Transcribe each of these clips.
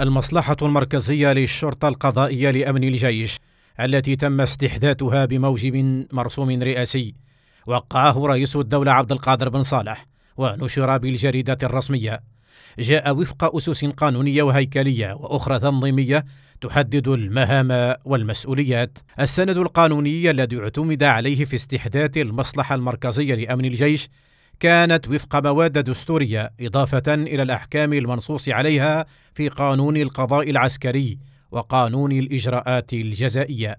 المصلحة المركزية للشرطة القضائية لأمن الجيش التي تم استحداثها بموجب مرسوم رئاسي وقعه رئيس الدولة عبد القادر بن صالح ونشر بالجريدة الرسمية جاء وفق أسس قانونية وهيكلية وأخرى تنظيمية تحدد المهام والمسؤوليات السند القانوني الذي اعتمد عليه في استحداث المصلحة المركزية لأمن الجيش كانت وفق مواد دستوريه اضافه الى الاحكام المنصوص عليها في قانون القضاء العسكري وقانون الاجراءات الجزائيه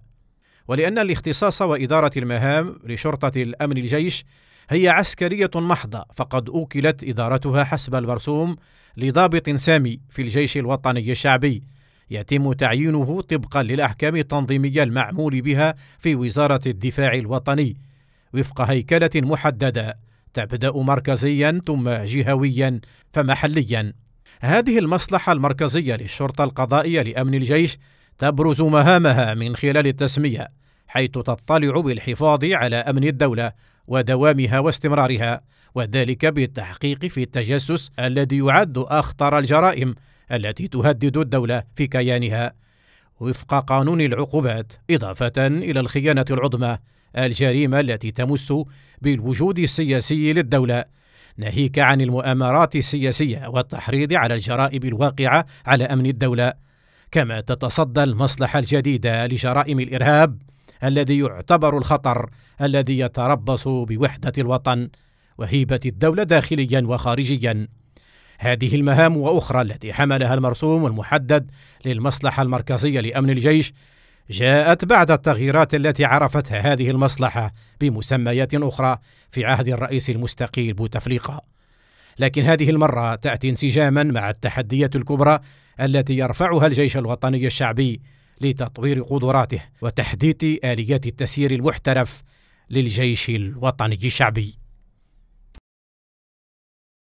ولان الاختصاص واداره المهام لشرطه الامن الجيش هي عسكريه محضه فقد اوكلت ادارتها حسب المرسوم لضابط سامي في الجيش الوطني الشعبي يتم تعيينه طبقا للاحكام التنظيميه المعمول بها في وزاره الدفاع الوطني وفق هيكله محدده تبدا مركزيا ثم جهويا فمحليا هذه المصلحه المركزيه للشرطه القضائيه لامن الجيش تبرز مهامها من خلال التسميه حيث تطلع بالحفاظ على امن الدوله ودوامها واستمرارها وذلك بالتحقيق في التجسس الذي يعد اخطر الجرائم التي تهدد الدوله في كيانها وفق قانون العقوبات إضافة إلى الخيانة العظمى الجريمة التي تمس بالوجود السياسي للدولة ناهيك عن المؤامرات السياسية والتحريض على الجرائم الواقعة على أمن الدولة كما تتصدى المصلحة الجديدة لجرائم الإرهاب الذي يعتبر الخطر الذي يتربص بوحدة الوطن وهيبة الدولة داخليا وخارجيا هذه المهام واخرى التي حملها المرسوم المحدد للمصلحه المركزيه لامن الجيش جاءت بعد التغييرات التي عرفتها هذه المصلحه بمسميات اخرى في عهد الرئيس المستقيل بوتفليقه لكن هذه المره تاتي انسجاما مع التحديات الكبرى التي يرفعها الجيش الوطني الشعبي لتطوير قدراته وتحديث اليات التسيير المحترف للجيش الوطني الشعبي